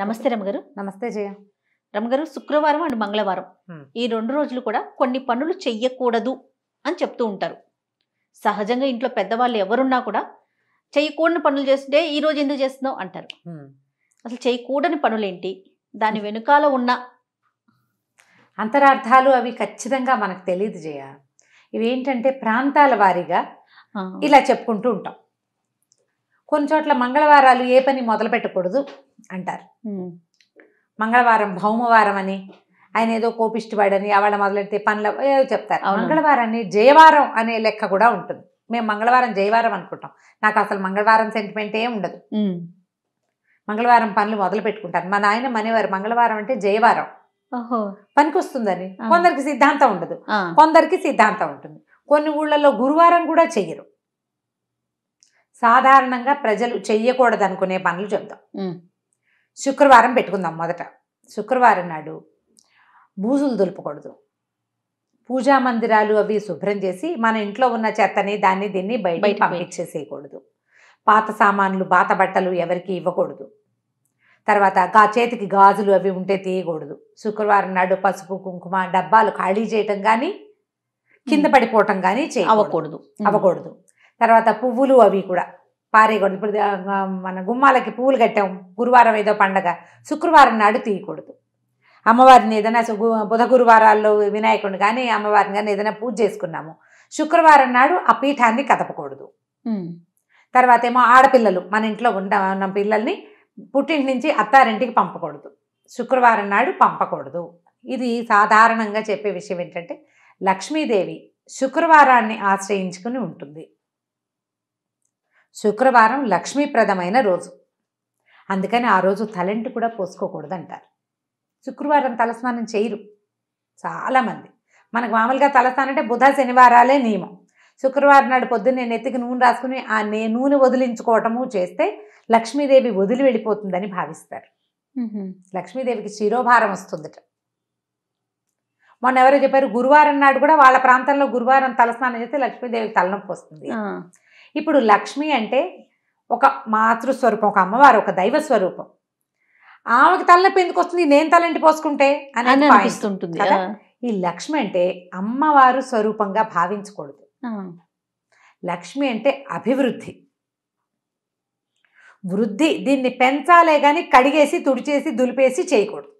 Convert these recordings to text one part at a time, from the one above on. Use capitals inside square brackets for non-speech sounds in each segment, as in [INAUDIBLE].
నమస్తే రమగారు నమస్తే జయ రమగారు శుక్రవారం అండ్ మంగళవారం ఈ రెండు రోజులు కూడా కొన్ని పనులు చెయ్యకూడదు అని చెప్తూ ఉంటారు సహజంగా ఇంట్లో పెద్దవాళ్ళు ఎవరున్నా కూడా చేయకూడని పనులు చేస్తుంటే ఈ రోజు ఎందుకు చేస్తున్నావు అంటారు అసలు చేయకూడని పనులేంటి దాని వెనుకాల ఉన్న అంతరార్థాలు అవి ఖచ్చితంగా మనకు తెలియదు జయ ఇవేంటంటే ప్రాంతాల వారీగా ఇలా చెప్పుకుంటూ ఉంటాం కొన్ని చోట్ల మంగళవారాలు ఏ పని మొదలు పెట్టకూడదు అంటారు మంగళవారం భౌమవారం అని ఆయన ఏదో కోపిష్టివాడని అవాళ్ళ మొదలెడితే పనులు ఏదో చెప్తారు మంగళవారాన్ని జయవారం అనే లెక్క కూడా ఉంటుంది మేము మంగళవారం జయవారం అనుకుంటాం నాకు అసలు మంగళవారం సెంటిమెంట్ ఏ ఉండదు మంగళవారం పనులు మొదలు పెట్టుకుంటారు మా నాయన మనేవారు మంగళవారం అంటే జయవారం వస్తుందని కొందరికి సిద్ధాంతం ఉండదు కొందరికి సిద్ధాంతం ఉంటుంది కొన్ని ఊళ్ళల్లో గురువారం కూడా చెయ్యరు సాధారణంగా ప్రజలు చెయ్యకూడదు అనుకునే పనులు చెప్తాం శుక్రవారం పెట్టుకుందాం మొదట శుక్రవారం నాడు బూజులు దులుపకూడదు పూజా మందిరాలు అవి శుభ్రం చేసి మన ఇంట్లో ఉన్న చెత్తని దాన్ని దీన్ని బయట పంపించేసేయకూడదు పాత సామాన్లు పాత బట్టలు ఎవరికి ఇవ్వకూడదు తర్వాత గా చేతికి గాజులు అవి ఉంటే తీయకూడదు శుక్రవారం నాడు పసుపు కుంకుమ డబ్బాలు ఖాళీ చేయటం కానీ కింద పడిపోవటం కానీ చేయ అవ్వకూడదు అవ్వకూడదు తర్వాత పువ్వులు అవి కూడా పారేయకూడదు ఇప్పుడు మన గుమ్మాలకి పువ్వులు కట్టాం గురువారం ఏదో పండగ శుక్రవారం నాడు తీయకూడదు అమ్మవారిని ఏదైనా బుధ గురువారాల్లో వినాయకుడిని కానీ అమ్మవారిని కానీ ఏదైనా పూజ చేసుకున్నాము శుక్రవారం నాడు ఆ పీఠాన్ని కదపకూడదు తర్వాత ఏమో ఆడపిల్లలు మన ఇంట్లో ఉండ ఉన్న పిల్లల్ని పుట్టింటి నుంచి అత్తారింటికి పంపకూడదు శుక్రవారం నాడు పంపకూడదు ఇది సాధారణంగా చెప్పే విషయం ఏంటంటే లక్ష్మీదేవి శుక్రవారాన్ని ఆశ్రయించుకుని ఉంటుంది శుక్రవారం లక్ష్మీప్రదమైన రోజు అందుకని ఆ రోజు తలంటి కూడా పోసుకోకూడదు అంటారు శుక్రవారం తలస్నానం చేయరు చాలామంది మనకు మామూలుగా తలస్నానం అంటే బుధ శనివారాలే నియమం శుక్రవారం నాడు పొద్దున్న నేను ఎత్తికి నూనె రాసుకుని ఆ నే నూనె వదిలించుకోవటము చేస్తే లక్ష్మీదేవి వదిలి వెళ్ళిపోతుందని భావిస్తారు లక్ష్మీదేవికి శిరోభారం వస్తుందట మొన్న ఎవరో చెప్పారు గురువారం నాడు కూడా వాళ్ళ ప్రాంతంలో గురువారం తలస్నానం చేస్తే లక్ష్మీదేవికి తలనొప్పి వస్తుంది ఇప్పుడు లక్ష్మి అంటే ఒక మాతృస్వరూపం ఒక అమ్మవారు ఒక దైవ స్వరూపం ఆమెకి తలనొప్పి ఎందుకు వస్తుంది నేను తలంటి పోసుకుంటే అని అనిపిస్తుంటుంది ఈ లక్ష్మి అంటే అమ్మవారు స్వరూపంగా భావించకూడదు లక్ష్మి అంటే అభివృద్ధి వృద్ధి దీన్ని పెంచాలే కానీ కడిగేసి తుడిచేసి దులిపేసి చేయకూడదు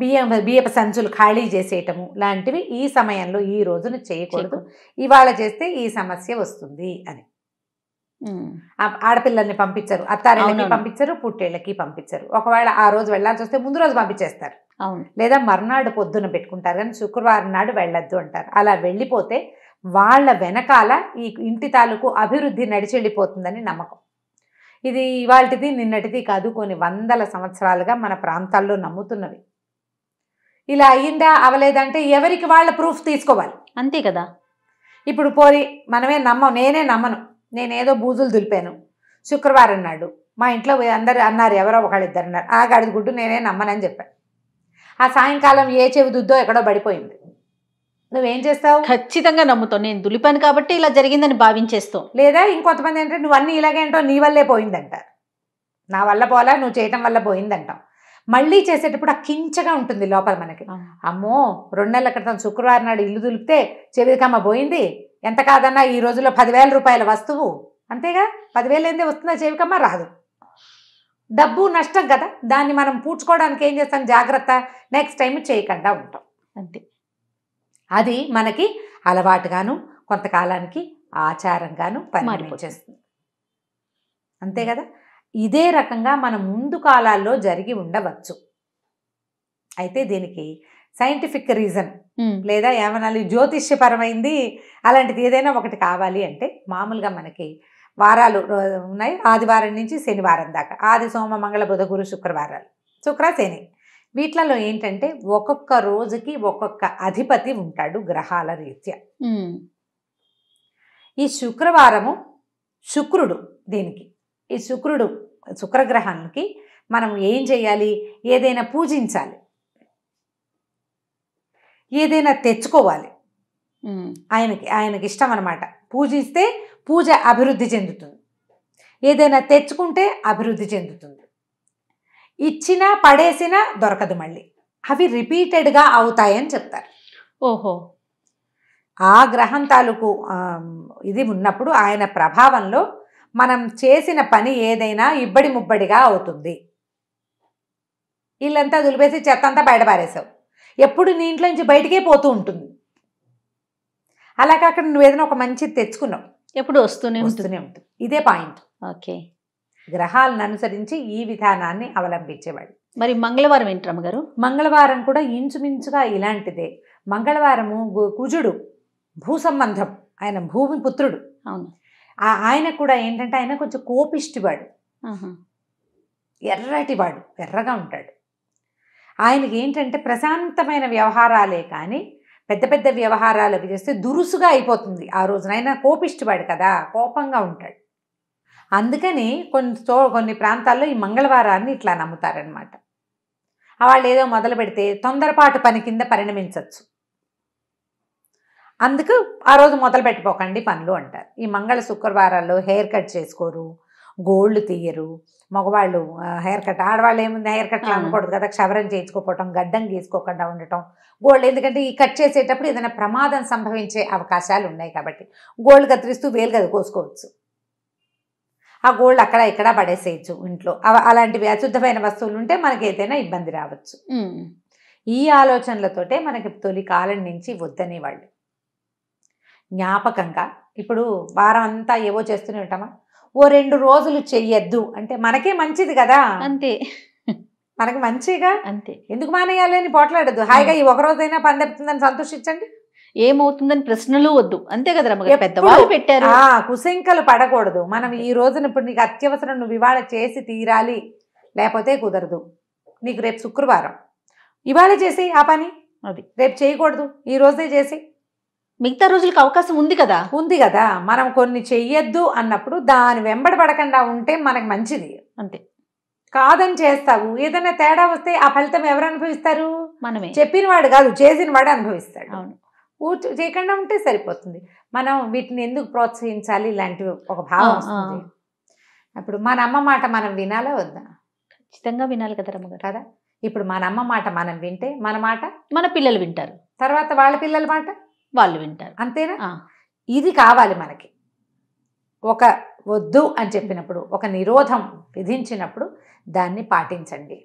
బియ్యం బియ్యపు సంచులు ఖాళీ చేసేయటము లాంటివి ఈ సమయంలో ఈ రోజున చేయకూడదు ఇవాళ చేస్తే ఈ సమస్య వస్తుంది అని ఆడపిల్లల్ని పంపించరు అత్తారిళ్ళకి పంపించరు పుట్టేళ్ళకి పంపించరు ఒకవేళ ఆ రోజు వెళ్ళాల్సి వస్తే ముందు రోజు పంపించేస్తారు లేదా మర్నాడు పొద్దున పెట్టుకుంటారు కానీ శుక్రవారం నాడు వెళ్ళొద్దు అంటారు అలా వెళ్ళిపోతే వాళ్ళ వెనకాల ఈ ఇంటి తాలూకు అభివృద్ధి నడిచెళ్ళిపోతుందని నమ్మకం ఇది ఇవాళది నిన్నటిది కాదు కొన్ని వందల సంవత్సరాలుగా మన ప్రాంతాల్లో నమ్ముతున్నవి ఇలా అయ్యిందా అవలేదంటే ఎవరికి వాళ్ళ ప్రూఫ్ తీసుకోవాలి అంతే కదా ఇప్పుడు పోరి మనమే నమ్మం నేనే నమ్మను నేనేదో బూజులు దులిపాను శుక్రవారం నాడు మా ఇంట్లో అందరు అన్నారు ఎవరో ఒకళ్ళిద్దరు అన్నారు ఆ గడిది గుడ్డు నేనే నమ్మనని చెప్పాను ఆ సాయంకాలం ఏ చెవి దుద్దో ఎక్కడో పడిపోయింది నువ్వేం చేస్తావు ఖచ్చితంగా నమ్ముతావు నేను దులిపాను కాబట్టి ఇలా జరిగిందని భావించేస్తావు లేదా ఇంకొంతమంది ఏంటంటే నువ్వన్నీ ఇలాగేంటో నీ వల్లే పోయిందంటారు నా వల్ల పోలా నువ్వు చేయటం వల్ల పోయిందంటావు మళ్ళీ చేసేటప్పుడు ఆ కించగా ఉంటుంది లోపల మనకి అమ్మో రెండు నెలల క్రితం శుక్రవారం నాడు ఇల్లు దులిపితే చెవికమ్మ పోయింది ఎంత కాదన్నా ఈ రోజుల్లో పదివేల రూపాయల వస్తువు అంతేగా పదివేలు ఏందే వస్తుందా చెవికమ్మ రాదు డబ్బు నష్టం కదా దాన్ని మనం పూడ్చుకోవడానికి ఏం చేస్తాం జాగ్రత్త నెక్స్ట్ టైం చేయకుండా ఉంటాం అంతే అది మనకి అలవాటుగాను కొంతకాలానికి ఆచారంగాను పరిమాణం చేస్తుంది అంతే కదా ఇదే రకంగా మన ముందు కాలాల్లో జరిగి ఉండవచ్చు అయితే దీనికి సైంటిఫిక్ రీజన్ లేదా ఏమనాలి జ్యోతిష్యపరమైంది అలాంటిది ఏదైనా ఒకటి కావాలి అంటే మామూలుగా మనకి వారాలు ఉన్నాయి ఆదివారం నుంచి శనివారం దాకా ఆది సోమ మంగళ బుధ గురు శుక్రవారాలు శుక్ర శని వీట్లలో ఏంటంటే ఒక్కొక్క రోజుకి ఒక్కొక్క అధిపతి ఉంటాడు గ్రహాల రీత్యా ఈ శుక్రవారము శుక్రుడు దీనికి ఈ శుక్రుడు శుక్రగ్రహానికి మనం ఏం చేయాలి ఏదైనా పూజించాలి ఏదైనా తెచ్చుకోవాలి ఆయనకి ఆయనకి ఇష్టం అనమాట పూజిస్తే పూజ అభివృద్ధి చెందుతుంది ఏదైనా తెచ్చుకుంటే అభివృద్ధి చెందుతుంది ఇచ్చినా పడేసినా దొరకదు మళ్ళీ అవి రిపీటెడ్గా అవుతాయని చెప్తారు ఓహో ఆ గ్రహం తాలూకు ఇది ఉన్నప్పుడు ఆయన ప్రభావంలో మనం చేసిన పని ఏదైనా ఇబ్బడి ముబ్బడిగా అవుతుంది వీళ్ళంతా దులిపేసి చెత్త అంతా బయటపారేసావు ఎప్పుడు నీ ఇంట్లో నుంచి బయటికే పోతూ ఉంటుంది అలా కాకుండా నువ్వు ఏదైనా ఒక మంచిది తెచ్చుకున్నావు ఎప్పుడు వస్తూనే వస్తూనే ఉంటుంది ఇదే పాయింట్ ఓకే గ్రహాలను అనుసరించి ఈ విధానాన్ని అవలంబించేవాడు మరి మంగళవారం ఏంటమ్మ గారు మంగళవారం కూడా ఇంచుమించుగా ఇలాంటిదే మంగళవారము కుజుడు భూ సంబంధం ఆయన భూమి పుత్రుడు అవును ఆయన కూడా ఏంటంటే ఆయన కొంచెం కోపిష్టివాడు ఎర్రటివాడు ఎర్రగా ఉంటాడు ఆయనకి ఏంటంటే ప్రశాంతమైన వ్యవహారాలే కానీ పెద్ద పెద్ద అవి చేస్తే దురుసుగా అయిపోతుంది ఆ రోజున ఆయన కోపిష్టివాడు కదా కోపంగా ఉంటాడు అందుకని కొన్ని కొన్ని ప్రాంతాల్లో ఈ మంగళవారాన్ని ఇట్లా నమ్ముతారనమాట వాళ్ళు ఏదో మొదలు పెడితే తొందరపాటు పని కింద పరిణమించవచ్చు అందుకు ఆ రోజు మొదలు పెట్టుకోకండి పనులు అంటారు ఈ మంగళ శుక్రవారాల్లో హెయిర్ కట్ చేసుకోరు గోల్డ్ తీయరు మగవాళ్ళు హెయిర్ కట్ ఆడవాళ్ళు ఏముంది హెయిర్ కట్ అనకూడదు కదా క్షవరం చేయించుకోకపోవటం గడ్డం గీసుకోకుండా ఉండటం గోల్డ్ ఎందుకంటే ఈ కట్ చేసేటప్పుడు ఏదైనా ప్రమాదం సంభవించే అవకాశాలు ఉన్నాయి కాబట్టి గోల్డ్ కత్తిరిస్తూ వేలు కదా కోసుకోవచ్చు ఆ గోల్డ్ అక్కడ ఇక్కడ పడేసేయచ్చు ఇంట్లో అలాంటివి అశుద్ధమైన వస్తువులు ఉంటే మనకి ఏదైనా ఇబ్బంది రావచ్చు ఈ ఆలోచనలతోటే మనకి తొలి కాలం నుంచి వద్దనేవాళ్ళు వాళ్ళు జ్ఞాపకంగా ఇప్పుడు వారం అంతా ఏవో చేస్తూనే ఉంటామా ఓ రెండు రోజులు చెయ్యొద్దు అంటే మనకే మంచిది కదా అంతే మనకి మంచిగా అంతే ఎందుకు మానేయాలి అని పోట్లాడద్దు హాయిగా ఈ ఒక రోజైనా పని తప్పుతుందని సంతోషించండి ఏమవుతుందని ప్రశ్నలు వద్దు అంతే కదా పెద్దవాళ్ళు పెట్టారు కుశంకలు పడకూడదు మనం ఈ రోజున ఇప్పుడు నీకు అత్యవసరం నువ్వు ఇవాళ చేసి తీరాలి లేకపోతే కుదరదు నీకు రేపు శుక్రవారం ఇవాళ చేసి ఆ పని అది రేపు చేయకూడదు ఈ రోజే చేసి మిగతా రోజులకు అవకాశం ఉంది కదా ఉంది కదా మనం కొన్ని చెయ్యొద్దు అన్నప్పుడు దాని వెంబడి పడకుండా ఉంటే మనకు మంచిది అంతే కాదని చేస్తావు ఏదైనా తేడా వస్తే ఆ ఫలితం ఎవరు అనుభవిస్తారు మనమే చెప్పిన వాడు కాదు చేసిన వాడు అనుభవిస్తాడు అవును చేయకుండా ఉంటే సరిపోతుంది మనం వీటిని ఎందుకు ప్రోత్సహించాలి ఇలాంటివి ఒక భావం వస్తుంది అప్పుడు మన అమ్మ మాట మనం వినాలా వద్దా ఖచ్చితంగా వినాలి కదా రమ్మగారు కదా ఇప్పుడు మన అమ్మ మాట మనం వింటే మన మాట మన పిల్లలు వింటారు తర్వాత వాళ్ళ పిల్లల మాట వాళ్ళు వింటారు అంతేనా ఇది కావాలి మనకి ఒక వద్దు అని చెప్పినప్పుడు ఒక నిరోధం విధించినప్పుడు దాన్ని పాటించండి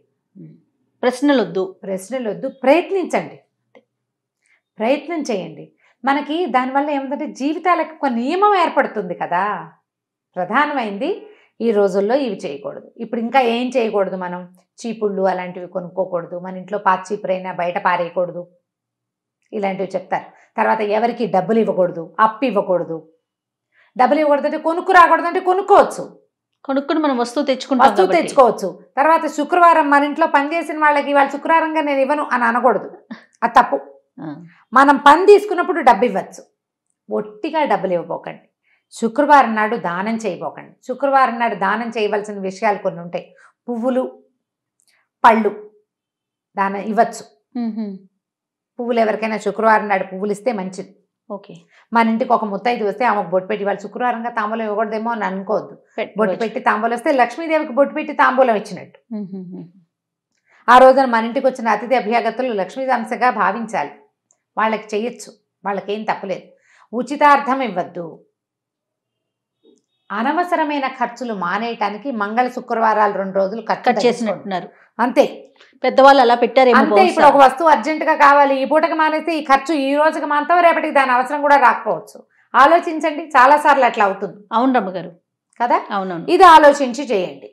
ప్రశ్నలొద్దు ప్రశ్నలొద్దు ప్రయత్నించండి ప్రయత్నం చేయండి మనకి దానివల్ల ఏమిటంటే జీవితాలకు ఒక నియమం ఏర్పడుతుంది కదా ప్రధానమైంది ఈ రోజుల్లో ఇవి చేయకూడదు ఇప్పుడు ఇంకా ఏం చేయకూడదు మనం చీపుళ్ళు అలాంటివి కొనుక్కోకూడదు మన ఇంట్లో పాత చీపురైనా బయట పారేయకూడదు ఇలాంటివి చెప్తారు తర్వాత ఎవరికి డబ్బులు ఇవ్వకూడదు అప్పు ఇవ్వకూడదు డబ్బులు ఇవ్వకూడదు అంటే కొనుక్కు రాకూడదు అంటే కొనుక్కోవచ్చు కొనుక్కుని మనం వస్తువు తెచ్చుకుంటాం వస్తువు తెచ్చుకోవచ్చు తర్వాత శుక్రవారం మన ఇంట్లో పనిచేసిన వాళ్ళకి వాళ్ళు శుక్రవారంగా నేను ఇవ్వను అని అనకూడదు అది తప్పు మనం పని తీసుకున్నప్పుడు డబ్బు ఇవ్వచ్చు ఒట్టిగా డబ్బులు ఇవ్వబోకండి శుక్రవారం నాడు దానం చేయబోకండి శుక్రవారం నాడు దానం చేయవలసిన విషయాలు కొన్ని ఉంటాయి పువ్వులు పళ్ళు దానం ఇవ్వచ్చు పువ్వులు ఎవరికైనా శుక్రవారం నాడు పువ్వులు ఇస్తే మంచిది ఓకే మన ఇంటికి ఒక ముత్తైదు వస్తే ఆమెకు బొట్టు పెట్టి వాళ్ళు శుక్రవారంగా తాంబూలం ఇవ్వకూడదేమో అని అనుకోవద్దు బొట్టు పెట్టి తాంబూలం వస్తే లక్ష్మీదేవికి బొట్టు పెట్టి తాంబూలం ఇచ్చినట్టు ఆ రోజున మన ఇంటికి వచ్చిన అతిథి అభ్యాగతులు లక్ష్మీదంశగా భావించాలి వాళ్ళకి చేయొచ్చు వాళ్ళకేం తప్పలేదు ఉచితార్థం ఇవ్వద్దు అనవసరమైన ఖర్చులు మానేయటానికి మంగళ శుక్రవారాలు రెండు రోజులు కట్ చేసినట్టున్నారు అంతే పెద్దవాళ్ళు అలా పెట్టారు అంటే ఇప్పుడు ఒక వస్తువు అర్జెంట్ గా కావాలి ఈ పూటకి మానేస్తే ఈ ఖర్చు ఈ రోజుకి మానతాం రేపటికి దాని అవసరం కూడా రాకపోవచ్చు ఆలోచించండి చాలా సార్లు అట్లా అవుతుంది అవును గారు కదా అవునవును ఇది ఆలోచించి చేయండి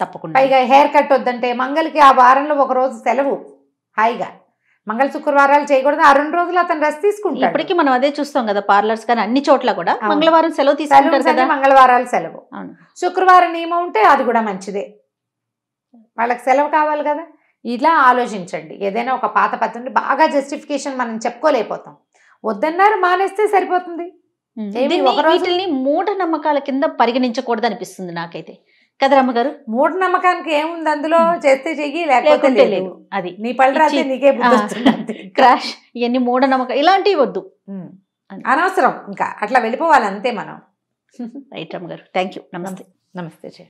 తప్పకుండా పైగా హెయిర్ కట్ వద్దంటే మంగళకి ఆ వారంలో ఒక రోజు సెలవు హాయిగా మంగళ శుక్రవారాలు చేయకూడదు ఆ రెండు రోజులు అతను రెస్ట్ తీసుకుంటాడు ఇప్పటికీ మనం అదే చూస్తాం కదా పార్లర్స్ కానీ అన్ని చోట్ల కూడా మంగళవారం సెలవు తీసుకుంటారు మంగళవారాలు సెలవు శుక్రవారం నియమం ఉంటే అది కూడా మంచిదే వాళ్ళకి సెలవు కావాలి కదా ఇలా ఆలోచించండి ఏదైనా ఒక పాత పద్ధతి బాగా జస్టిఫికేషన్ మనం చెప్పుకోలేకపోతాం వద్దన్నారు మానేస్తే సరిపోతుంది మూఢ నమ్మకాల కింద పరిగణించకూడదు అనిపిస్తుంది నాకైతే కదా రమ్మగారు మూఢ నమ్మకానికి ఏముంది అందులో చేస్తే చెయ్యి లేకపోతే లేదు అది నీ పళ్ళు నీకే క్రాష్ ఇవన్నీ మూఢ నమ్మకం ఇలాంటివి వద్దు అనవసరం ఇంకా అట్లా వెళ్ళిపోవాలి అంతే మనం [LAUGHS] రైట్ రమ్మగారు థ్యాంక్ యూ నమస్తే నమస్తే